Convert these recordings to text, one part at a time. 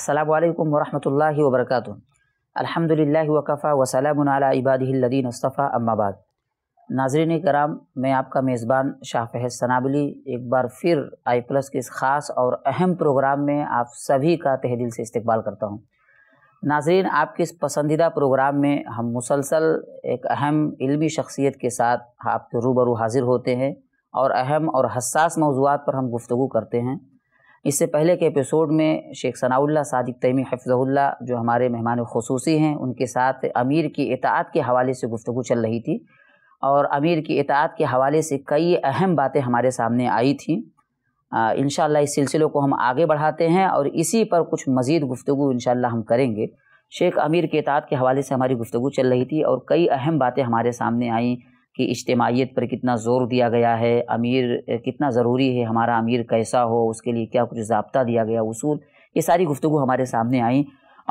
السلام علیکم ورحمۃ اللہ وبرکاتہ الحمد للہ وقفہ وسلم علی عباد الدین اصطفیٰ اما بعد ناظرین کرام میں آپ کا میزبان شاہ فہد ثنابلی ایک بار پھر آئی پلس کے اس خاص اور اہم پروگرام میں آپ سبھی کا دل سے استقبال کرتا ہوں ناظرین آپ کے اس پسندیدہ پروگرام میں ہم مسلسل ایک اہم علمی شخصیت کے ساتھ آپ کے روبرو حاضر ہوتے ہیں اور اہم اور حساس موضوعات پر ہم گفتگو کرتے ہیں اس سے پہلے کے اپیسوڈ میں شیخ ثناء اللہ صادق تیمی حفظ اللہ جو ہمارے مہمان خصوصی ہیں ان کے ساتھ امیر کی اطاعت کے حوالے سے گفتگو چل رہی تھی اور امیر کی اطاعت کے حوالے سے کئی اہم باتیں ہمارے سامنے آئی تھیں انشاءاللہ اس سلسلے کو ہم آگے بڑھاتے ہیں اور اسی پر کچھ مزید گفتگو انشاءاللہ ہم کریں گے شیخ امیر کے اطاعت کے حوالے سے ہماری گفتگو چل رہی تھی اور کئی اہم باتیں ہمارے سامنے آئیں کہ اجتماعیت پر کتنا زور دیا گیا ہے امیر کتنا ضروری ہے ہمارا امیر کیسا ہو اس کے لیے کیا کچھ ضابطہ دیا گیا اصول یہ ساری گفتگو ہمارے سامنے آئیں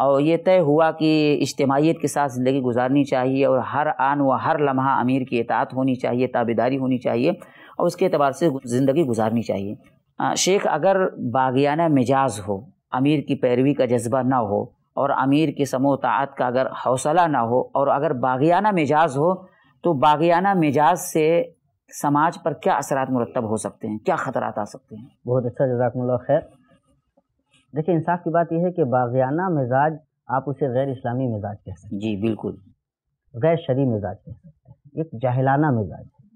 اور یہ طے ہوا کہ اجتماعیت کے ساتھ زندگی گزارنی چاہیے اور ہر آن و ہر لمحہ امیر کی اطاعت ہونی چاہیے تابیداری ہونی چاہیے اور اس کے اعتبار سے زندگی گزارنی چاہیے شیخ اگر باغیانہ مزاج ہو امیر کی پیروی کا جذبہ نہ ہو اور امیر کے سمو سموتعات کا اگر حوصلہ نہ ہو اور اگر باغیانہ مزاج ہو تو باغیانہ مزاج سے سماج پر کیا اثرات مرتب ہو سکتے ہیں کیا خطرات آ سکتے ہیں بہت اچھا جزاکم اللہ خیر دیکھیں انصاف کی بات یہ ہے کہ باغیانہ مزاج آپ اسے غیر اسلامی مزاج کہہ سکتے ہیں جی بالکل غیر شرعی مزاج کہہ سکتے ہیں ایک جاہلانہ مزاج ہے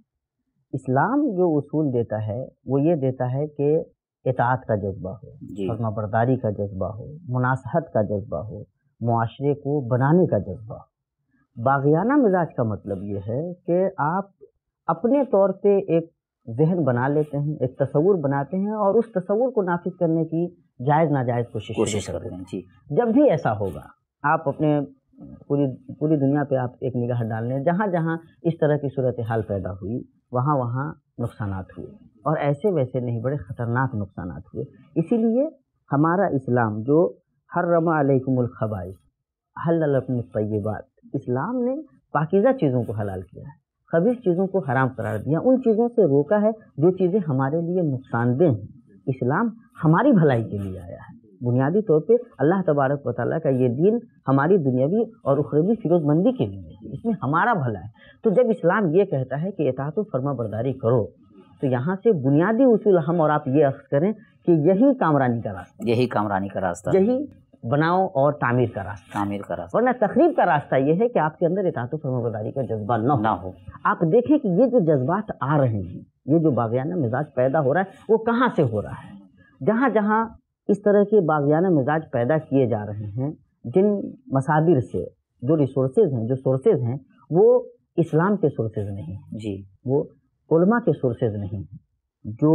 اسلام جو اصول دیتا ہے وہ یہ دیتا ہے کہ اطاعت کا جذبہ ہو فرما جی۔ برداری کا جذبہ ہو مناسحت کا جذبہ ہو معاشرے کو بنانے کا جذبہ ہو باغیانہ مزاج کا مطلب یہ ہے کہ آپ اپنے طور پہ ایک ذہن بنا لیتے ہیں ایک تصور بناتے ہیں اور اس تصور کو نافذ کرنے کی جائز ناجائز کوشش کوشش کر رہے ہیں جی جب بھی ایسا ہوگا آپ اپنے پوری پوری دنیا پہ آپ ایک نگاہ ڈال لیں جہاں جہاں اس طرح کی صورتحال پیدا ہوئی وہاں وہاں نقصانات ہوئے اور ایسے ویسے نہیں بڑے خطرناک نقصانات ہوئے اسی لیے ہمارا اسلام جو ہر رما علیہ کو ملک طیبات اسلام نے پاکیزہ چیزوں کو حلال کیا ہے خبیص چیزوں کو حرام قرار دیا ان چیزوں سے روکا ہے جو چیزیں ہمارے لیے نقصان دہ ہیں اسلام ہماری بھلائی کے لیے آیا ہے بنیادی طور پہ اللہ تبارک و تعالیٰ کا یہ دین ہماری دنیاوی اور اخروی فیروز مندی کے لیے اس میں ہمارا بھلا ہے تو جب اسلام یہ کہتا ہے کہ اطاعت و فرما برداری کرو تو یہاں سے بنیادی اصول ہم اور آپ یہ عقص کریں کہ یہی کامرانی کا راستہ یہی کامرانی کا راستہ یہی بناؤ اور تعمیر کا راستہ تعمیر کا راستہ ورنہ تقریب کا راستہ یہ ہے کہ آپ کے اندر اطاعت و فرما برداری کا جذبہ نہ ہو آپ دیکھیں کہ یہ جو جذبات آ رہے ہیں یہ جو باغیانہ مزاج پیدا ہو رہا ہے وہ کہاں سے ہو رہا ہے جہاں جہاں اس طرح کے باغیانہ مزاج پیدا کیے جا رہے ہیں جن مصابر سے جو ریسورسز ہیں جو سورسز ہیں وہ اسلام کے سورسز نہیں ہیں جی وہ علماء کے سورسز نہیں ہیں جو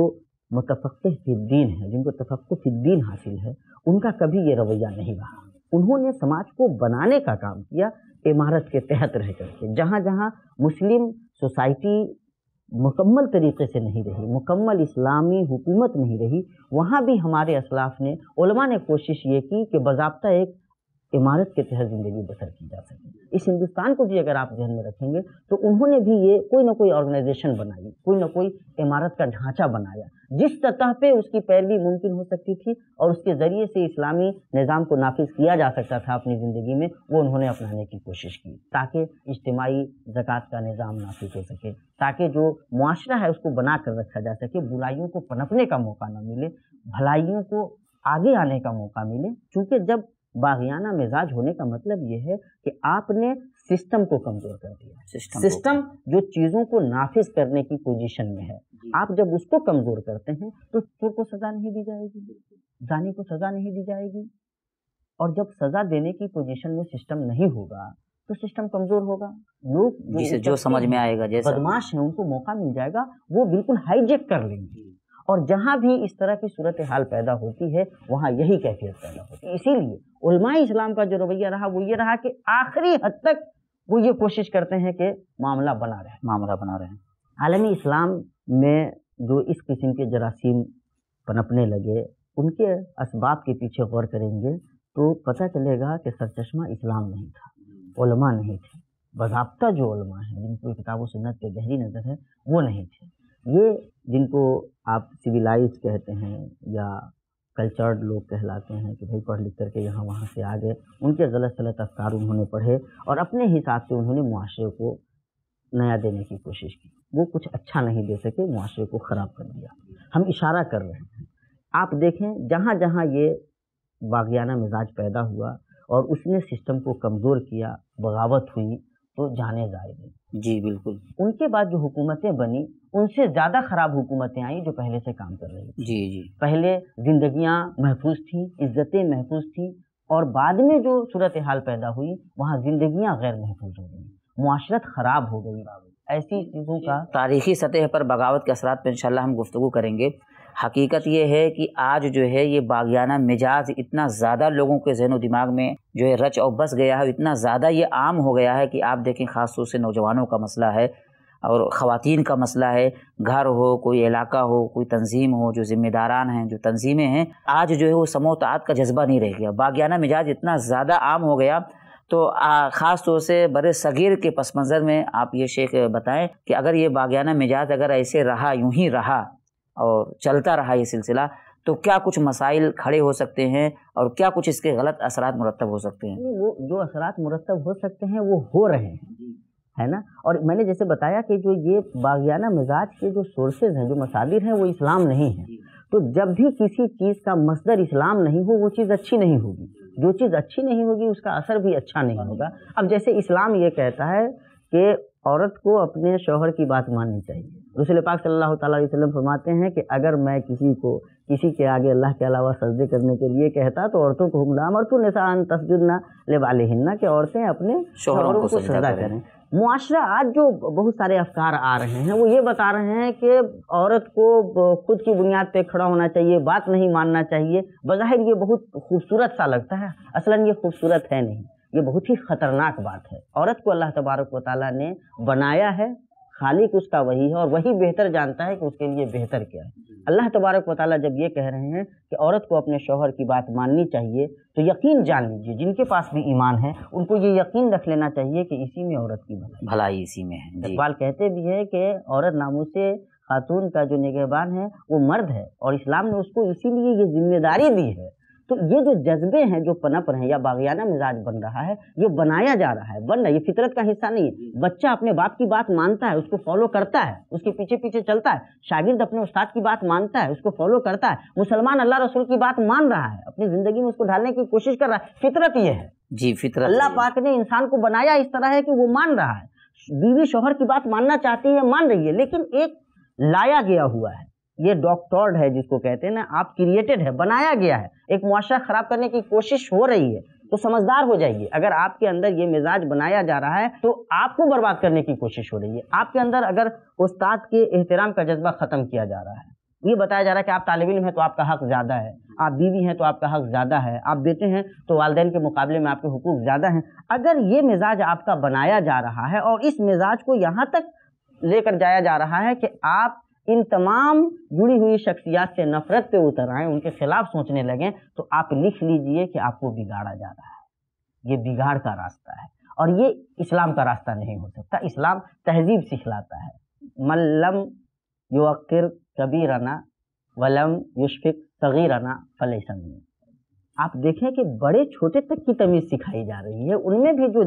متفق دین ہیں جن کو تفق فی دین حاصل ہے ان کا کبھی یہ رویہ نہیں رہا انہوں نے سماج کو بنانے کا کام کیا عمارت کے تحت رہ کر کے جہاں جہاں مسلم سوسائٹی مکمل طریقے سے نہیں رہی مکمل اسلامی حکومت نہیں رہی وہاں بھی ہمارے اسلاف نے علماء نے کوشش یہ کی کہ باضابطہ ایک عمارت کے تحت زندگی بسر کی جا سکے اس ہندوستان کو بھی اگر آپ ذہن میں رکھیں گے تو انہوں نے بھی یہ کوئی نہ کوئی آرگنائزیشن بنائی کوئی نہ کوئی عمارت کا ڈھانچہ بنایا جس سطح پہ اس کی پیروی ممکن ہو سکتی تھی اور اس کے ذریعے سے اسلامی نظام کو نافذ کیا جا سکتا تھا اپنی زندگی میں وہ انہوں نے اپنانے کی کوشش کی تاکہ اجتماعی زکوٰۃ کا نظام نافذ ہو سکے تاکہ جو معاشرہ ہے اس کو بنا کر رکھا جا سکے بلائیوں کو پنپنے کا موقع نہ ملے بھلائیوں کو آگے آنے کا موقع ملے چونکہ جب باغیانہ مزاج ہونے کا مطلب یہ ہے کہ آپ نے سسٹم کو کمزور کر دیا سسٹم جو چیزوں کو نافذ کرنے کی پوزیشن میں ہے جی۔ آپ جب اس کو کمزور کرتے ہیں تو کو سزا نہیں دی جائے گی زانی کو سزا نہیں دی جائے گی اور جب سزا دینے کی پوزیشن میں سسٹم نہیں ہوگا تو سسٹم کمزور ہوگا لوگ جو سمجھ میں آئے گا بدماش ہیں ان کو موقع مل جائے گا وہ بالکل ہائی جیک کر لیں گے جی۔ اور جہاں بھی اس طرح کی صورتحال پیدا ہوتی ہے وہاں یہی کیفیت پیدا ہوتی ہے اسی لیے علماء اسلام کا جو رویہ رہا وہ یہ رہا کہ آخری حد تک وہ یہ کوشش کرتے ہیں کہ معاملہ بنا رہے معاملہ بنا رہے ہیں عالمی اسلام میں جو اس قسم کے جراثیم پنپنے لگے ان کے اسباب کے پیچھے غور کریں گے تو پتہ چلے گا کہ سرچشمہ اسلام نہیں تھا علماء نہیں تھے باضابطہ جو علماء ہیں جن کو کتاب و سنت پہ گہری نظر ہے وہ نہیں تھے یہ جن کو آپ سویلائز کہتے ہیں یا کلچرڈ لوگ کہلاتے ہیں کہ بھائی پڑھ لکھ کر کے یہاں وہاں سے آ گئے ان کے غلط غلط افکار انہوں نے پڑھے اور اپنے حساب سے انہوں نے معاشرے کو نیا دینے کی کوشش کی وہ کچھ اچھا نہیں دے سکے معاشرے کو خراب کر دیا ہم اشارہ کر رہے ہیں آپ دیکھیں جہاں جہاں یہ باغیانہ مزاج پیدا ہوا اور اس نے سسٹم کو کمزور کیا بغاوت ہوئی تو جانے ضائع نہیں جی بالکل ان کے بعد جو حکومتیں بنی ان سے زیادہ خراب حکومتیں آئیں جو پہلے سے کام کر رہی جی جی پہلے زندگیاں محفوظ تھیں عزتیں محفوظ تھیں اور بعد میں جو صورتحال پیدا ہوئی وہاں زندگیاں غیر محفوظ ہو گئیں معاشرت خراب ہو گئی ایسی چیزوں کا تاریخی سطح پر بغاوت کے اثرات پہ انشاءاللہ ہم گفتگو کریں گے حقیقت یہ ہے کہ آج جو ہے یہ باغیانہ مزاج اتنا زیادہ لوگوں کے ذہن و دماغ میں جو ہے رچ اور بس گیا ہے اتنا زیادہ یہ عام ہو گیا ہے کہ آپ دیکھیں خاص طور سے نوجوانوں کا مسئلہ ہے اور خواتین کا مسئلہ ہے گھر ہو کوئی علاقہ ہو کوئی تنظیم ہو جو ذمہ داران ہیں جو تنظیمیں ہیں آج جو ہے وہ سمو تعت کا جذبہ نہیں رہ گیا باغیانہ مزاج اتنا زیادہ عام ہو گیا تو خاص طور سے بر صغیر کے پس منظر میں آپ یہ شیخ بتائیں کہ اگر یہ باغیانہ مزاج اگر ایسے رہا یوں ہی رہا اور چلتا رہا یہ سلسلہ تو کیا کچھ مسائل کھڑے ہو سکتے ہیں اور کیا کچھ اس کے غلط اثرات مرتب ہو سکتے ہیں وہ جو اثرات مرتب ہو سکتے ہیں وہ ہو رہے ہیں جی۔ ہے نا اور میں نے جیسے بتایا کہ جو یہ باغیانہ مزاج کے جو سورسز ہیں جو مصادر ہیں وہ اسلام نہیں ہیں جی۔ تو جب بھی کسی چیز کا مصدر اسلام نہیں ہو وہ چیز اچھی نہیں ہوگی جو چیز اچھی نہیں ہوگی اس کا اثر بھی اچھا نہیں ہوگا اب جیسے اسلام یہ کہتا ہے کہ عورت کو اپنے شوہر کی بات ماننی چاہیے رسول پاک صلی اللہ تعالیٰ علیہ وسلم فرماتے ہیں کہ اگر میں کسی کو کسی کے آگے اللہ کے علاوہ سجدے کرنے کے لیے کہتا تو عورتوں کو حکم اور تو نشان تصد نہ لے کہ عورتیں اپنے شوہروں کو سجدہ کریں معاشرہ آج جو بہت سارے افکار آ رہے ہیں وہ یہ بتا رہے ہیں کہ عورت کو خود کی بنیاد پہ کھڑا ہونا چاہیے بات نہیں ماننا چاہیے بظاہر یہ بہت خوبصورت سا لگتا ہے اصلاً یہ خوبصورت ہے نہیں یہ بہت ہی خطرناک بات ہے عورت کو اللہ تبارک و تعالیٰ نے بنایا ہے خالق اس کا وہی ہے اور وہی بہتر جانتا ہے کہ اس کے لیے بہتر کیا ہے جی۔ اللہ تبارک و تعالیٰ جب یہ کہہ رہے ہیں کہ عورت کو اپنے شوہر کی بات ماننی چاہیے تو یقین جان لیجیے جن کے پاس بھی ایمان ہے ان کو یہ یقین رکھ لینا چاہیے کہ اسی میں عورت کی بھلائی بھلائی اسی میں ہے جی۔ اقبال کہتے بھی ہے کہ عورت ناموس سے خاتون کا جو نگہبان ہے وہ مرد ہے اور اسلام نے اس کو اسی لیے یہ ذمہ داری دی ہے تو یہ جو جذبے ہیں جو پنپ پر ہیں یا باغیانہ مزاج بن رہا ہے یہ بنایا جا رہا ہے بننا یہ فطرت کا حصہ نہیں ہے بچہ اپنے باپ کی بات مانتا ہے اس کو فالو کرتا ہے اس کے پیچھے پیچھے چلتا ہے شاگرد اپنے استاد کی بات مانتا ہے اس کو فالو کرتا ہے مسلمان اللہ رسول کی بات مان رہا ہے اپنی زندگی میں اس کو ڈھالنے کی کوشش کر رہا ہے فطرت یہ ہے جی فطرت اللہ پاک نے انسان کو بنایا اس طرح ہے کہ وہ مان رہا ہے بیوی شوہر کی بات ماننا چاہتی ہے مان رہی ہے لیکن ایک لایا گیا ہوا ہے یہ ڈاکٹرڈ ہے جس کو کہتے ہیں نا آپ کریٹڈ ہے بنایا گیا ہے ایک معاشرہ خراب کرنے کی کوشش ہو رہی ہے تو سمجھدار ہو جائیے اگر آپ کے اندر یہ مزاج بنایا جا رہا ہے تو آپ کو برباد کرنے کی کوشش ہو رہی ہے آپ کے اندر اگر استاد کے احترام کا جذبہ ختم کیا جا رہا ہے یہ بتایا جا رہا ہے کہ آپ طالب علم ہیں تو آپ کا حق زیادہ ہے آپ بیوی ہیں تو آپ کا حق زیادہ ہے آپ بیٹے ہیں تو والدین کے مقابلے میں آپ کے حقوق زیادہ ہیں اگر یہ مزاج آپ کا بنایا جا رہا ہے اور اس مزاج کو یہاں تک لے کر جایا جا رہا ہے کہ آپ ان تمام جڑی ہوئی شخصیات سے نفرت پہ اتر آئیں ان کے خلاف سوچنے لگیں تو آپ لکھ لیجئے کہ آپ کو بگاڑا جا رہا ہے یہ بگاڑ کا راستہ ہے اور یہ اسلام کا راستہ نہیں ہو سکتا اسلام تہذیب سکھلاتا ہے ملم یو کبیرنا ولم یشفق صغیرانہ فلیسن آپ دیکھیں کہ بڑے چھوٹے تک کی تمیز سکھائی جا رہی ہے ان میں بھی جو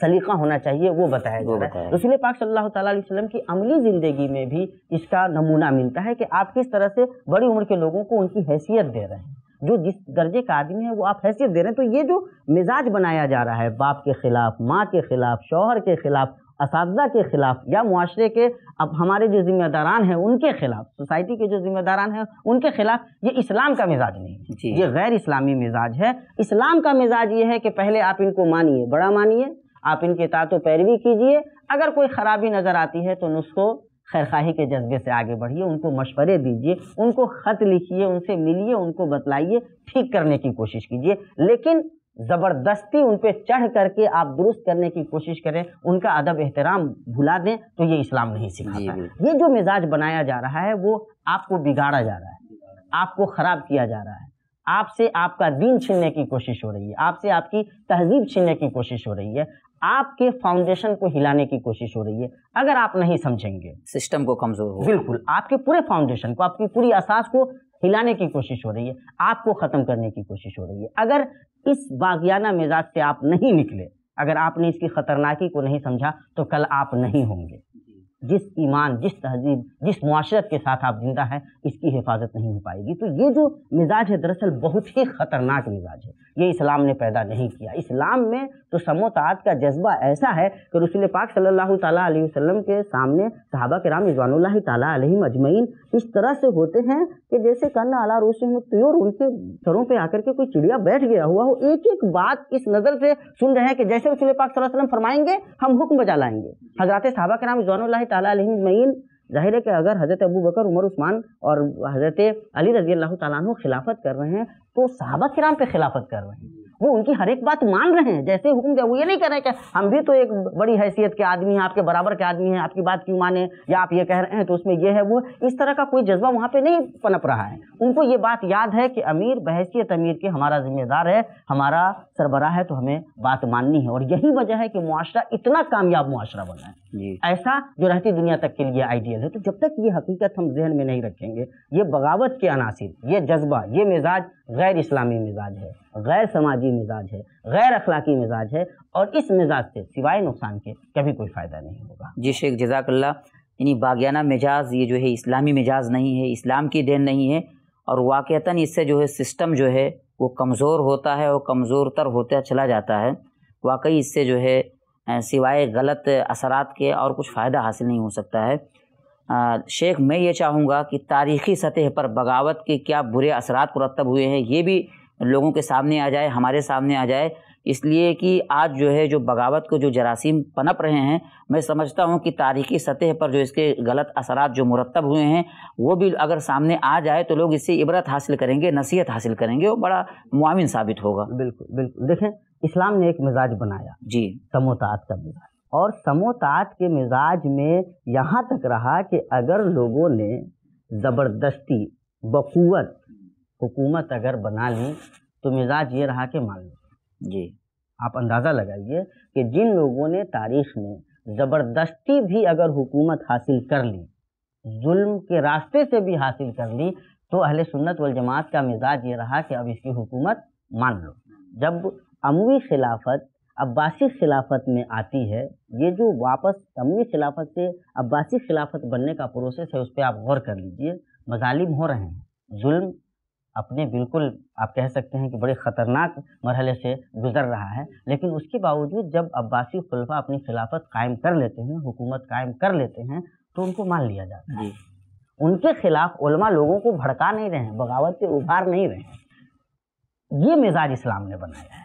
سلیقہ ہونا چاہیے وہ بتایا جا رہا ہے رسول پاک صلی اللہ تعالیٰ علیہ وسلم کی عملی زندگی میں بھی اس کا نمونہ ملتا ہے کہ آپ کس طرح سے بڑی عمر کے لوگوں کو ان کی حیثیت دے رہے ہیں جو جس درجے کا آدمی ہے وہ آپ حیثیت دے رہے ہیں تو یہ جو مزاج بنایا جا رہا ہے باپ کے خلاف ماں کے خلاف شوہر کے خلاف اساتذہ کے خلاف یا معاشرے کے اب ہمارے جو ذمہ داران ہیں ان کے خلاف سوسائٹی کے جو ذمہ داران ہیں ان کے خلاف یہ اسلام کا مزاج نہیں جی۔ یہ غیر اسلامی مزاج ہے اسلام کا مزاج یہ ہے کہ پہلے آپ ان کو مانیے بڑا مانیے آپ ان کی اطاعت و پیروی کیجئے اگر کوئی خرابی نظر آتی ہے تو نسخو خیرخواہی کے جذبے سے آگے بڑھیے ان کو مشورے دیجیے ان کو خط لکھیے ان سے ملیے ان کو بتلائیے ٹھیک کرنے کی کوشش کیجیے لیکن زبردستی ان پہ چڑھ کر کے آپ درست کرنے کی کوشش کریں ان کا ادب احترام بھلا دیں تو یہ اسلام نہیں جی، سکھاتا یہ جو مزاج بنایا جا رہا ہے وہ آپ کو بگاڑا جا رہا ہے آپ کو خراب کیا جا رہا ہے آپ سے آپ کا دین چھننے کی کوشش ہو رہی ہے آپ سے آپ کی تہذیب چھننے کی کوشش ہو رہی ہے آپ کے فاؤنڈیشن کو ہلانے کی کوشش ہو رہی ہے اگر آپ نہیں سمجھیں گے سسٹم کو کمزور ہو بالکل آپ کے پورے فاؤنڈیشن کو آپ کی پوری اساس کو ہلانے کی کوشش ہو رہی ہے آپ کو ختم کرنے کی کوشش ہو رہی ہے اگر اس باغیانہ مزاج سے آپ نہیں نکلے اگر آپ نے اس کی خطرناکی کو نہیں سمجھا تو کل آپ نہیں ہوں گے جس ایمان جس تہذیب جس معاشرت کے ساتھ آپ زندہ ہیں اس کی حفاظت نہیں ہو پائے گی تو یہ جو مزاج ہے دراصل بہت ہی خطرناک مزاج ہے یہ اسلام نے پیدا نہیں کیا اسلام میں تو سموتعات کا جذبہ ایسا ہے کہ رسول پاک صلی اللہ تعالیٰ علیہ وسلم کے سامنے صحابہ کرام رضوان اللہ تعالیٰ علیہ مجمعین اس طرح سے ہوتے ہیں کہ جیسے کن اعلیٰ روس ہو پیور ان کے سروں پہ آ کر کے کوئی چڑیا بیٹھ گیا ہوا ہو ایک ایک بات اس نظر سے سن رہے ہیں کہ جیسے رسول پاک صلی اللہ علیہ وسلم فرمائیں گے ہم حکم بجا لائیں گے حضرت صحابہ کرام ضوان اللہ تعالیٰ علیہ المّین ظاہر ہے کہ اگر حضرت ابو بکر عمر عثمان اور حضرت علی رضی اللہ تعالیٰ عنہ خلافت کر رہے ہیں تو صحابہ کرام پہ خلافت کر رہے ہیں وہ ان کی ہر ایک بات مان رہے ہیں جیسے حکم دے وہ یہ نہیں کہہ رہے کہ ہم بھی تو ایک بڑی حیثیت کے آدمی ہیں آپ کے برابر کے آدمی ہیں آپ کی بات کیوں مانیں یا آپ یہ کہہ رہے ہیں تو اس میں یہ ہے وہ اس طرح کا کوئی جذبہ وہاں پہ نہیں پنپ رہا ہے ان کو یہ بات یاد ہے کہ امیر بحثیت امیر کے ہمارا ذمہ دار ہے ہمارا سربراہ ہے تو ہمیں بات ماننی ہے اور یہی وجہ ہے کہ معاشرہ اتنا کامیاب معاشرہ بنا ہے جی۔ ایسا جو رہتی دنیا تک کے لیے آئیڈیل ہے تو جب تک یہ حقیقت ہم ذہن میں نہیں رکھیں گے یہ بغاوت کے عناصر یہ جذبہ یہ مزاج غیر اسلامی مزاج ہے غیر سماجی مزاج ہے غیر اخلاقی مزاج ہے اور اس مزاج سے سوائے نقصان کے کبھی کوئی فائدہ نہیں ہوگا جی شیخ جزاک اللہ یعنی باغیانہ مزاج یہ جو ہے اسلامی مزاج نہیں ہے اسلام کی دین نہیں ہے اور واقعتاً اس سے جو ہے سسٹم جو ہے وہ کمزور ہوتا ہے اور کمزور تر ہوتا چلا جاتا ہے واقعی اس سے جو ہے سوائے غلط اثرات کے اور کچھ فائدہ حاصل نہیں ہو سکتا ہے شیخ میں یہ چاہوں گا کہ تاریخی سطح پر بغاوت کے کیا برے اثرات مرتب ہوئے ہیں یہ بھی لوگوں کے سامنے آ جائے ہمارے سامنے آ جائے اس لیے کہ آج جو ہے جو بغاوت کو جو جراثیم پنپ رہے ہیں میں سمجھتا ہوں کہ تاریخی سطح پر جو اس کے غلط اثرات جو مرتب ہوئے ہیں وہ بھی اگر سامنے آ جائے تو لوگ اس سے عبرت حاصل کریں گے نصیحت حاصل کریں گے وہ بڑا معاون ثابت ہوگا بالکل بالکل دیکھیں اسلام نے ایک مزاج بنایا جی سموتات کا مزاج اور سموتات کے مزاج میں یہاں تک رہا کہ اگر لوگوں نے زبردستی بقوت حکومت اگر بنا لی تو مزاج یہ رہا کہ مان لو جی آپ اندازہ لگائیے کہ جن لوگوں نے تاریخ میں زبردستی بھی اگر حکومت حاصل کر لی ظلم کے راستے سے بھی حاصل کر لی تو اہل سنت والجماعت کا مزاج یہ رہا کہ اب اس کی حکومت مان لو جب اموی خلافت عباسی خلافت میں آتی ہے یہ جو واپس اموی خلافت سے عباسی خلافت بننے کا پروسیس ہے اس پہ آپ غور کر لیجئے مظالم ہو رہے ہیں ظلم اپنے بالکل آپ کہہ سکتے ہیں کہ بڑے خطرناک مرحلے سے گزر رہا ہے لیکن اس کے باوجود جب عباسی خلفہ اپنی خلافت قائم کر لیتے ہیں حکومت قائم کر لیتے ہیں تو ان کو مان لیا جاتا ہے جی۔ ان کے خلاف علماء لوگوں کو بھڑکا نہیں رہے ہیں بغاوت سے ابھار نہیں رہے ہیں یہ مزاج اسلام نے بنایا ہے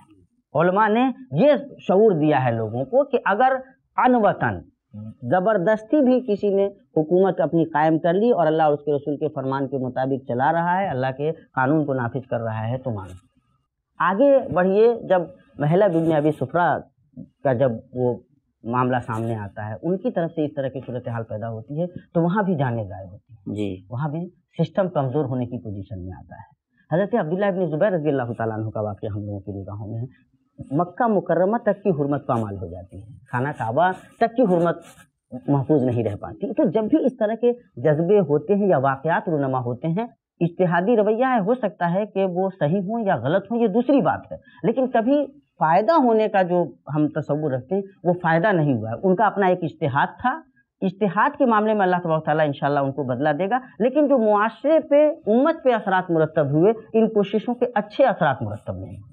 علماء نے یہ شعور دیا ہے لوگوں کو کہ اگر ان وطن زبردستی بھی کسی نے حکومت اپنی قائم کر لی اور اللہ اور اس کے رسول کے فرمان کے مطابق چلا رہا ہے اللہ کے قانون کو نافذ کر رہا ہے تو مانو آگے بڑھیے جب محلہ بن ابی سفرا کا جب وہ معاملہ سامنے آتا ہے ان کی طرف سے اس طرح کی صورتحال پیدا ہوتی ہے تو وہاں بھی جانے ضائع ہوتی ہے جی وہاں بھی سسٹم کمزور ہونے کی پوزیشن میں آتا ہے حضرت عبداللہ ابن زبیر رضی اللہ تعالیٰ عنہ کا واقعہ ہم لوگوں کی نگاہوں میں مکہ مکرمہ تک کی حرمت پامال ہو جاتی ہے خانہ کعبہ تک کی حرمت محفوظ نہیں رہ پاتی تو جب بھی اس طرح کے جذبے ہوتے ہیں یا واقعات رونما ہوتے ہیں اجتہادی رویہ ہے ہو سکتا ہے کہ وہ صحیح ہوں یا غلط ہوں یہ دوسری بات ہے لیکن کبھی فائدہ ہونے کا جو ہم تصور رکھتے ہیں وہ فائدہ نہیں ہوا ہے ان کا اپنا ایک اشتہاد تھا اشتہاد کے معاملے میں اللہ تبارک تعالیٰ انشاءاللہ ان کو بدلا دے گا لیکن جو معاشرے پہ امت پہ اثرات مرتب ہوئے ان کوششوں کے اچھے اثرات مرتب نہیں ہوئے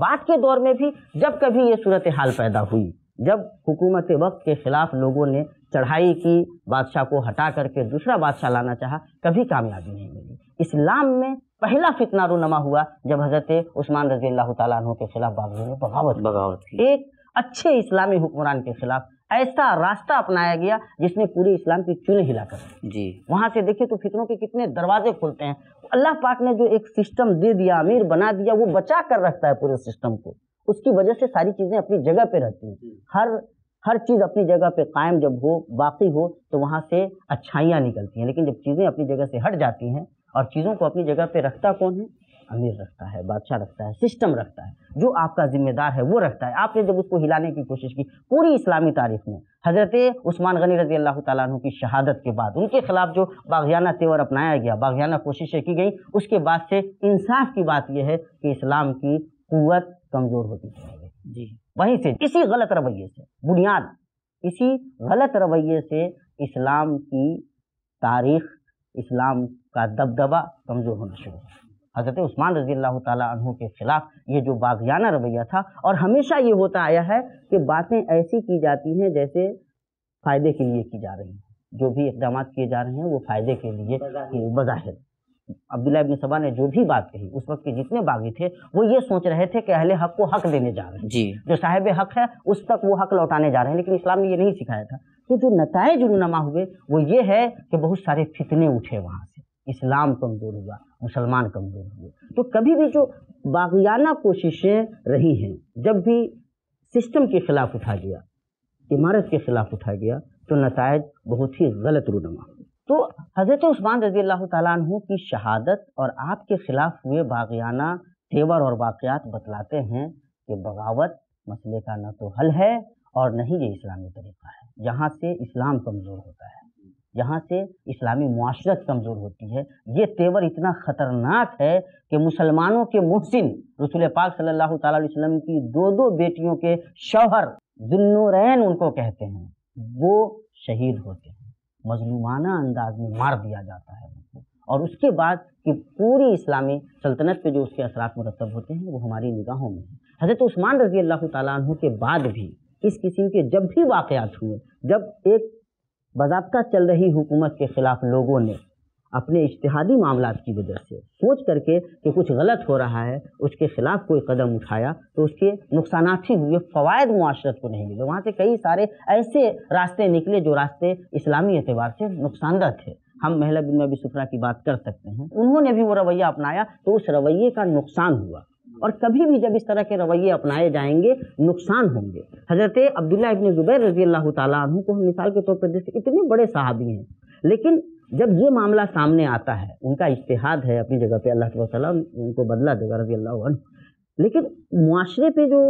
بعد کے دور میں بھی جب کبھی یہ صورتحال پیدا ہوئی جب حکومت وقت کے خلاف لوگوں نے چڑھائی کی بادشاہ کو ہٹا کر کے دوسرا بادشاہ لانا چاہا کبھی کامیابی نہیں ملی اسلام میں پہلا فتنہ رونما ہوا جب حضرت عثمان رضی اللہ تعالیٰ عنہ کے خلاف بغاوت بغاوت ایک اچھے اسلامی حکمران کے خلاف ایسا راستہ اپنایا گیا جس نے پوری اسلام کی چونے ہلا کر جی وہاں سے دیکھیے تو فتنوں کے کتنے دروازے کھلتے ہیں اللہ پاک نے جو ایک سسٹم دے دیا امیر بنا دیا وہ بچا کر رکھتا ہے پورے سسٹم کو اس کی وجہ سے ساری چیزیں اپنی جگہ پہ رہتی ہیں جی۔ ہر ہر چیز اپنی جگہ پہ قائم جب ہو باقی ہو تو وہاں سے اچھائیاں نکلتی ہیں لیکن جب چیزیں اپنی جگہ سے ہٹ جاتی ہیں اور چیزوں کو اپنی جگہ پہ رکھتا کون ہے امیر رکھتا ہے بادشاہ رکھتا ہے سسٹم رکھتا ہے جو آپ کا ذمہ دار ہے وہ رکھتا ہے آپ نے جب اس کو ہلانے کی کوشش کی پوری اسلامی تاریخ میں حضرت عثمان غنی رضی اللہ تعالیٰ عنہ کی شہادت کے بعد ان کے خلاف جو باغیانہ تیور اپنایا گیا باغیانہ کوششیں کی گئی اس کے بعد سے انصاف کی بات یہ ہے کہ اسلام کی قوت کمزور ہوتی جائے گی جی وہیں سے اسی غلط رویے سے بنیاد اسی غلط رویے سے اسلام کی تاریخ اسلام کا دبدبہ کمزور ہونا شروع ہوا حضرت عثمان رضی اللہ تعالیٰ عنہ کے خلاف یہ جو باغیانہ رویہ تھا اور ہمیشہ یہ ہوتا آیا ہے کہ باتیں ایسی کی جاتی ہیں جیسے فائدے کے لیے کی جا رہی ہیں جو بھی اقدامات کیے جا رہے ہیں وہ فائدے کے لیے بظاہر عبداللہ ابن صبح نے جو بھی بات کہی اس وقت کے جتنے باغی تھے وہ یہ سوچ رہے تھے کہ اہل حق کو حق دینے جا رہے ہیں جی جو صاحب حق ہے اس تک وہ حق لوٹانے جا رہے ہیں لیکن اسلام نے یہ نہیں سکھایا تھا کہ جو نتائج رونما ہوئے وہ یہ ہے کہ بہت سارے فتنے اٹھے وہاں سے اسلام کمزور ہوا مسلمان کمزور ہوئے تو کبھی بھی جو باغیانہ کوششیں رہی ہیں جب بھی سسٹم کے خلاف اٹھا گیا عمارت کے خلاف اٹھا گیا تو نتائج بہت ہی غلط رونما تو حضرت عثمان رضی اللہ تعالیٰ عنہ کی شہادت اور آپ کے خلاف ہوئے باغیانہ تیور اور واقعات بتلاتے ہیں کہ بغاوت مسئلے کا نہ تو حل ہے اور نہ ہی یہ اسلامی طریقہ ہے جہاں سے اسلام کمزور ہوتا ہے یہاں سے اسلامی معاشرت کمزور ہوتی ہے یہ تیور اتنا خطرناک ہے کہ مسلمانوں کے محسن رسول پاک صلی اللہ تعالیٰ علیہ وسلم کی دو دو بیٹیوں کے شوہر دنورین ان کو کہتے ہیں وہ شہید ہوتے ہیں مظلومانہ انداز میں مار دیا جاتا ہے اور اس کے بعد کہ پوری اسلامی سلطنت پہ جو اس کے اثرات مرتب ہوتے ہیں وہ ہماری نگاہوں میں ہیں حضرت عثمان رضی اللہ تعالیٰ عنہ کے بعد بھی اس قسم کے جب بھی واقعات ہوئے جب ایک باضابطہ چل رہی حکومت کے خلاف لوگوں نے اپنے اجتہادی معاملات کی وجہ سے سوچ کر کے کہ کچھ غلط ہو رہا ہے اس کے خلاف کوئی قدم اٹھایا تو اس کے نقصانات ہی ہوئے فوائد معاشرت کو نہیں ملے وہاں سے کئی سارے ایسے راستے نکلے جو راستے اسلامی اعتبار سے نقصان دہ تھے ہم محلہ بن سفرا کی بات کر سکتے ہیں انہوں نے بھی وہ رویہ اپنایا تو اس رویے کا نقصان ہوا اور کبھی بھی جب اس طرح کے رویے اپنائے جائیں گے نقصان ہوں گے حضرت عبداللہ ابن زبیر رضی اللہ تعالیٰ عنہ کو ہم مثال کے طور پر دیکھتے اتنے بڑے صحابی ہیں لیکن جب یہ معاملہ سامنے آتا ہے ان کا اشتہاد ہے اپنی جگہ پہ اللہ تعالیٰ تعالیٰ ان کو بدلہ دے گا رضی اللہ عنہ لیکن معاشرے پہ جو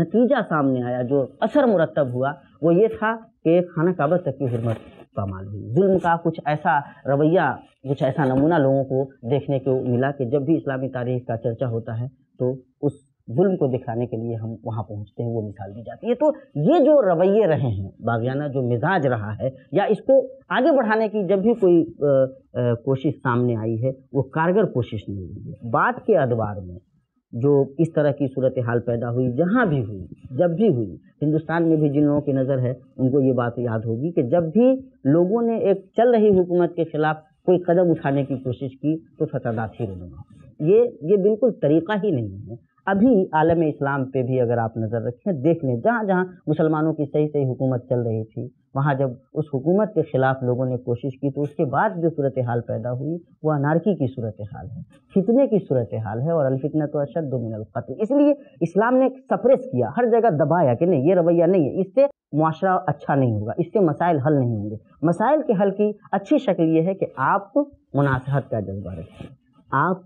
نتیجہ سامنے آیا جو اثر مرتب ہوا وہ یہ تھا کہ خانہ کعبہ تک کی حرمت پامال ہوئی ظلم کا کچھ ایسا رویہ کچھ ایسا نمونہ لوگوں کو دیکھنے کو ملا کہ جب بھی اسلامی تاریخ کا چرچہ ہوتا ہے تو اس ظلم کو دکھانے کے لیے ہم وہاں پہنچتے ہیں وہ مثال دی جاتی ہے تو یہ جو رویے رہے ہیں باغیانہ جو مزاج رہا ہے یا اس کو آگے بڑھانے کی جب بھی کوئی کوشش سامنے آئی ہے وہ کارگر کوشش نہیں ہوئی ہے بعد کے ادوار میں جو اس طرح کی صورتحال پیدا ہوئی جہاں بھی ہوئی جب بھی ہوئی ہندوستان میں بھی جن لوگوں کی نظر ہے ان کو یہ بات یاد ہوگی کہ جب بھی لوگوں نے ایک چل رہی حکومت کے خلاف کوئی قدم اٹھانے کی کوشش کی تو فتح دات ہی روا یہ یہ بالکل طریقہ ہی نہیں ہے ابھی عالم اسلام پہ بھی اگر آپ نظر رکھیں دیکھ لیں جہاں جہاں مسلمانوں کی صحیح صحیح حکومت چل رہی تھی وہاں جب اس حکومت کے خلاف لوگوں نے کوشش کی تو اس کے بعد جو صورتحال پیدا ہوئی وہ انارکی کی صورتحال ہے فتنے کی صورتحال ہے اور الفتنہ تو اشد دو من القتل اس لیے اسلام نے سپریس کیا ہر جگہ دبایا کہ نہیں یہ رویہ نہیں ہے اس سے معاشرہ اچھا نہیں ہوگا اس سے مسائل حل نہیں ہوں گے مسائل کے حل کی اچھی شکل یہ ہے کہ آپ مناسحت کا جذبہ رکھیں آپ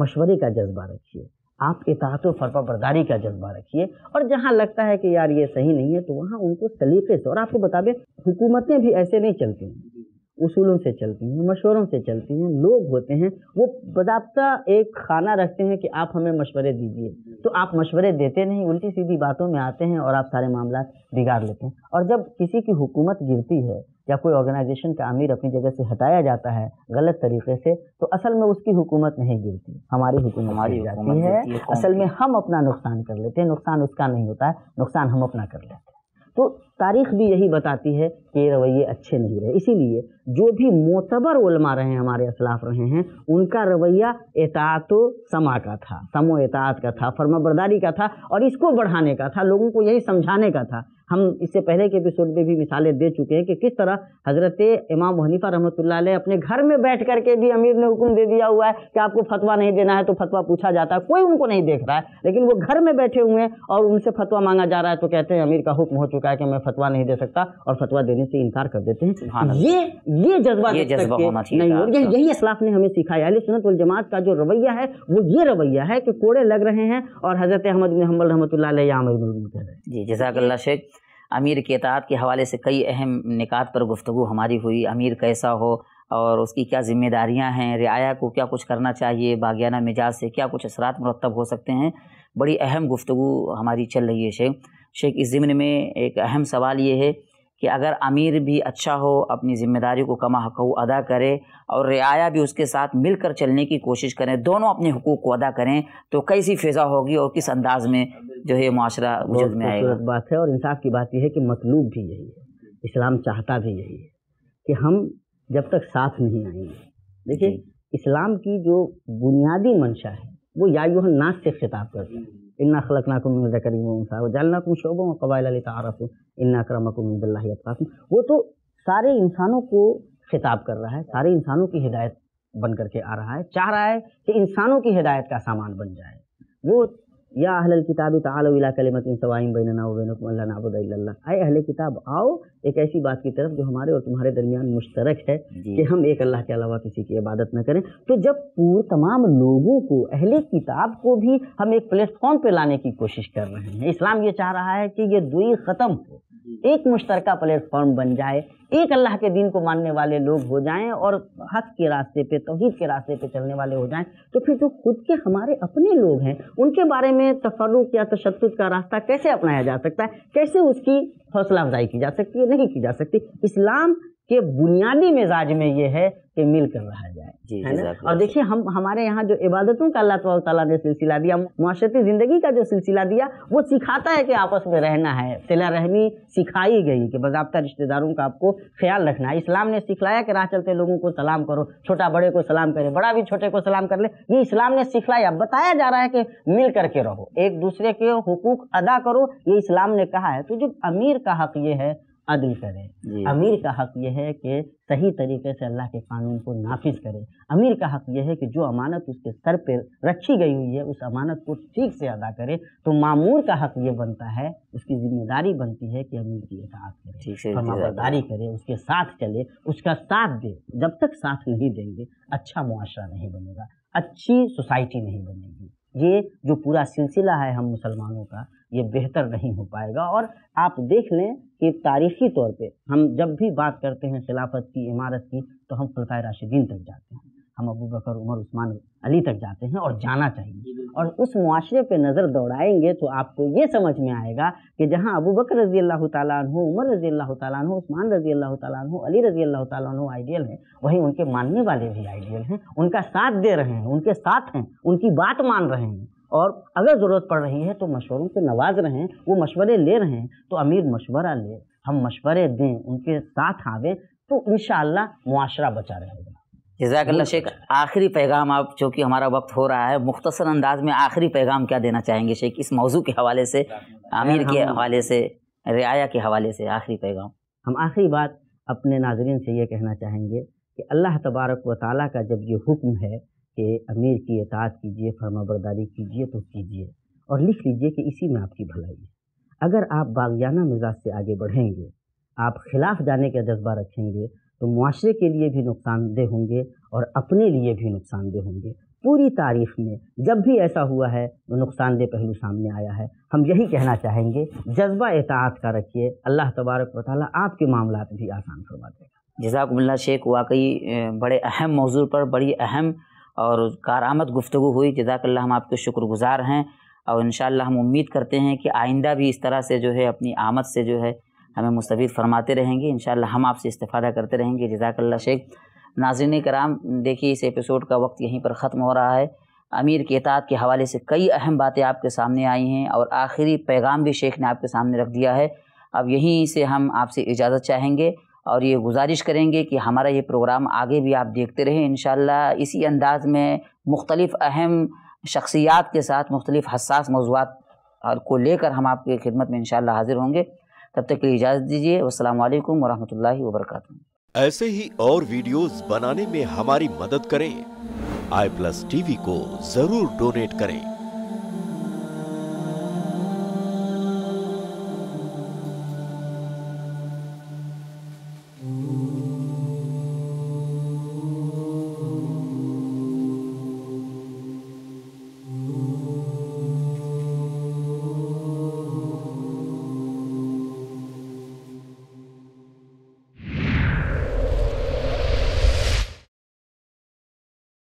مشورے کا جذبہ رکھیے آپ اطاعت و فرپا برداری کا جذبہ رکھیے اور جہاں لگتا ہے کہ یار یہ صحیح نہیں ہے تو وہاں ان کو سلیقے سے اور آپ کو بتا دیں حکومتیں بھی ایسے نہیں چلتی ہیں اصولوں سے چلتی ہیں مشوروں سے چلتی ہیں لوگ ہوتے ہیں وہ باضابطہ ایک خانہ رکھتے ہیں کہ آپ ہمیں مشورے دیجیے تو آپ مشورے دیتے نہیں الٹی سیدھی باتوں میں آتے ہیں اور آپ سارے معاملات بگاڑ لیتے ہیں اور جب کسی کی حکومت گرتی ہے یا کوئی آرگنائزیشن کا امیر اپنی جگہ سے ہٹایا جاتا ہے غلط طریقے سے تو اصل میں اس کی حکومت نہیں گرتی ہماری حکومت ہماری جاتی ہے اصل میں ہم اپنا نقصان کر لیتے ہیں نقصان اس کا نہیں ہوتا ہے نقصان ہم اپنا کر لیتے ہیں تو تاریخ بھی یہی بتاتی ہے کہ یہ رویے اچھے نہیں رہے اسی لیے جو بھی معتبر علماء رہے ہیں ہمارے اسلاف رہے ہیں ان کا رویہ اطاعت و سما کا تھا سم و اطاعت کا تھا فرما برداری کا تھا اور اس کو بڑھانے کا تھا لوگوں کو یہی سمجھانے کا تھا ہم اس سے پہلے کے اپیسوڈ میں بھی مثالیں دے چکے ہیں کہ کس طرح حضرت امام حنیفہ رحمۃ اللہ علیہ اپنے گھر میں بیٹھ کر کے بھی امیر نے حکم دے دیا ہوا ہے کہ آپ کو فتویٰ نہیں دینا ہے تو فتویٰ پوچھا جاتا ہے کوئی ان کو نہیں دیکھ رہا ہے لیکن وہ گھر میں بیٹھے ہوئے ہیں اور ان سے فتوہ مانگا جا رہا ہے تو کہتے ہیں امیر کا حکم ہو چکا ہے کہ میں فتوہ نہیں دے سکتا اور فتویٰ دینے سے انکار کر دیتے ہیں یہ یہ جذبہ یہی اسلاف نے ہمیں سکھایا علی سنت والجماعت کا جو رویہ ہے وہ یہ رویہ ہے کہ کوڑے لگ رہے ہیں اور حضرت احمد منحمل رحمۃ اللہ علیہ جی جزاک اللہ شیخ امیر کی اطاعت کے حوالے سے کئی اہم نکات پر گفتگو ہماری ہوئی امیر کیسا ہو اور اس کی کیا ذمہ داریاں ہیں رعایا کو کیا کچھ کرنا چاہیے باغیانہ مجاز سے کیا کچھ اثرات مرتب ہو سکتے ہیں بڑی اہم گفتگو ہماری چل رہی ہے شیخ شیخ اس ضمن میں ایک اہم سوال یہ ہے کہ اگر امیر بھی اچھا ہو اپنی ذمہ داری کو کما حقوق ادا کرے اور رعایا بھی اس کے ساتھ مل کر چلنے کی کوشش کریں دونوں اپنے حقوق کو ادا کریں تو کیسی فضا ہوگی اور کس انداز میں جو ہے معاشرہ وجود میں آئے گا بات ہے اور انصاف کی بات یہ ہے کہ مطلوب بھی یہی ہے اسلام چاہتا بھی یہی ہے کہ ہم جب تک ساتھ نہیں آئیں گے دیکھیے جی۔ اسلام کی جو بنیادی منشا ہے وہ یایوہ ناس سے خطاب کرتا ہے ان خلق ناکم کریم و کم شعبوں قبائل علی تعارف و اللہ اکرمکم وہ تو سارے انسانوں کو خطاب کر رہا ہے سارے انسانوں کی ہدایت بن کر کے آ رہا ہے چاہ رہا ہے کہ انسانوں کی ہدایت کا سامان بن جائے وہ یا اہل بیننا و بینکم اللہ نعبد اللہ اے اہل کتاب آؤ ایک ایسی بات کی طرف جو ہمارے اور تمہارے درمیان مشترک ہے جی۔ کہ ہم ایک اللہ کے علاوہ کسی کی عبادت نہ کریں تو جب پور تمام لوگوں کو اہل کتاب کو بھی ہم ایک پلیٹ فارم پہ لانے کی کوشش کر رہے ہیں اسلام یہ چاہ رہا ہے کہ یہ دوئی ختم ہو جی۔ ایک مشترکہ پلیٹ فارم بن جائے ایک اللہ کے دین کو ماننے والے لوگ ہو جائیں اور حق کے راستے پہ توحید کے راستے پہ چلنے والے ہو جائیں تو پھر جو خود کے ہمارے اپنے لوگ ہیں ان کے بارے میں تفرق یا تشدد کا راستہ کیسے اپنایا جا سکتا ہے کیسے اس کی حوصلہ افزائی کی جا سکتی ہے نہیں کی جا سکتی اسلام کہ بنیادی مزاج میں یہ ہے کہ مل کر رہا جائے جی، اور دیکھیے ہم ہمارے یہاں جو عبادتوں کا اللہ تعالیٰ تعالیٰ نے سلسلہ دیا معاشرتی زندگی کا جو سلسلہ دیا وہ سکھاتا ہے کہ آپس میں رہنا ہے صلاح رحمی سکھائی گئی کہ باضابطہ رشتہ داروں کا آپ کو خیال رکھنا ہے اسلام نے سکھلایا کہ راہ چلتے لوگوں کو سلام کرو چھوٹا بڑے کو سلام کرے بڑا بھی چھوٹے کو سلام کر لے یہ اسلام نے سکھلایا بتایا جا رہا ہے کہ مل کر کے رہو ایک دوسرے کے حقوق ادا کرو یہ اسلام نے کہا ہے تو جو امیر کا حق یہ ہے عدل کرے جی۔ امیر کا حق یہ ہے کہ صحیح طریقے سے اللہ کے قانون کو نافذ کرے امیر کا حق یہ ہے کہ جو امانت اس کے سر پہ رکھی گئی ہوئی ہے اس امانت کو ٹھیک سے ادا کرے تو معمور کا حق یہ بنتا ہے اس کی ذمہ داری بنتی ہے کہ امیر کی اطاعت کرے فرمابرداری کرے اس کے ساتھ چلے اس کا ساتھ دے جب تک ساتھ نہیں دیں گے اچھا معاشرہ نہیں بنے گا اچھی سوسائٹی نہیں بنے گی یہ جو پورا سلسلہ ہے ہم مسلمانوں کا یہ بہتر نہیں ہو پائے گا اور آپ دیکھ لیں کہ تاریخی طور پہ ہم جب بھی بات کرتے ہیں خلافت کی عمارت کی تو ہم خلفۂ راشدین تک جاتے ہیں ہم ابو بکر عمر عثمان علی تک جاتے ہیں اور جانا چاہیے جی، اور اس معاشرے پہ نظر دوڑائیں گے تو آپ کو یہ سمجھ میں آئے گا کہ جہاں ابو بکر رضی اللہ تعالیٰ عنہ عمر رضی اللہ تعالیٰ عنہ عثمان رضی اللہ تعالیٰ عنہ علی رضی اللہ تعالیٰ عنہ آئیڈیل ہیں وہیں ان کے ماننے والے بھی آئیڈیل ہیں ان کا ساتھ دے رہے ہیں ان کے ساتھ ہیں ان کی بات مان رہے ہیں اور اگر ضرورت پڑ رہی ہے تو مشوروں سے نواز رہے ہیں وہ مشورے لے رہے ہیں تو امیر مشورہ لے ہم مشورے دیں ان کے ساتھ آویں تو انشاءاللہ معاشرہ بچا رہے گا جزاک اللہ شیخ آخری پیغام آپ چونکہ ہمارا وقت ہو رہا ہے مختصر انداز میں آخری پیغام کیا دینا چاہیں گے شیخ اس موضوع کے حوالے سے امیر کے حوالے سے رعایا کے حوالے سے آخری پیغام ہم آخری بات اپنے ناظرین سے یہ کہنا چاہیں گے کہ اللہ تبارک و تعالیٰ کا جب یہ حکم ہے کہ امیر کی اطاعت کیجیے فرما برداری کیجیے تو کیجیے اور لکھ لیجیے کہ اسی میں آپ کی بھلائی ہے اگر آپ باغیانہ مزاج سے آگے بڑھیں گے آپ خلاف جانے کا جذبہ رکھیں گے تو معاشرے کے لیے بھی نقصان دہ ہوں گے اور اپنے لیے بھی نقصان دہ ہوں گے پوری تاریخ میں جب بھی ایسا ہوا ہے تو نقصان دہ پہلو سامنے آیا ہے ہم یہی کہنا چاہیں گے جذبہ اعتعاد کا رکھیے اللہ تبارک و تعالیٰ آپ کے معاملات بھی آسان فرما دے گا جزاک اللہ شیخ واقعی بڑے اہم موضوع پر بڑی اہم اور کارآمد گفتگو ہوئی جزاک اللہ ہم آپ کے شکر گزار ہیں اور انشاءاللہ ہم امید کرتے ہیں کہ آئندہ بھی اس طرح سے جو ہے اپنی آمد سے جو ہے ہمیں مستفید فرماتے رہیں گے انشاءاللہ ہم آپ سے استفادہ کرتے رہیں گے جزاک اللہ شیخ ناظرین کرام دیکھیے اس ایپیسوڈ کا وقت یہیں پر ختم ہو رہا ہے امیر کی اطاعت کے حوالے سے کئی اہم باتیں آپ کے سامنے آئی ہیں اور آخری پیغام بھی شیخ نے آپ کے سامنے رکھ دیا ہے اب یہیں سے ہم آپ سے اجازت چاہیں گے اور یہ گزارش کریں گے کہ ہمارا یہ پروگرام آگے بھی آپ دیکھتے رہیں انشاءاللہ اسی انداز میں مختلف اہم شخصیات کے ساتھ مختلف حساس موضوعات کو لے کر ہم آپ کی خدمت میں انشاءاللہ حاضر ہوں گے تب تک کی اجازت دیجیے والسلام علیکم ورحمۃ اللہ وبرکاتہ ایسے ہی اور ویڈیوز بنانے میں ہماری مدد کریں آئی پلس ٹی وی کو ضرور ڈونیٹ کریں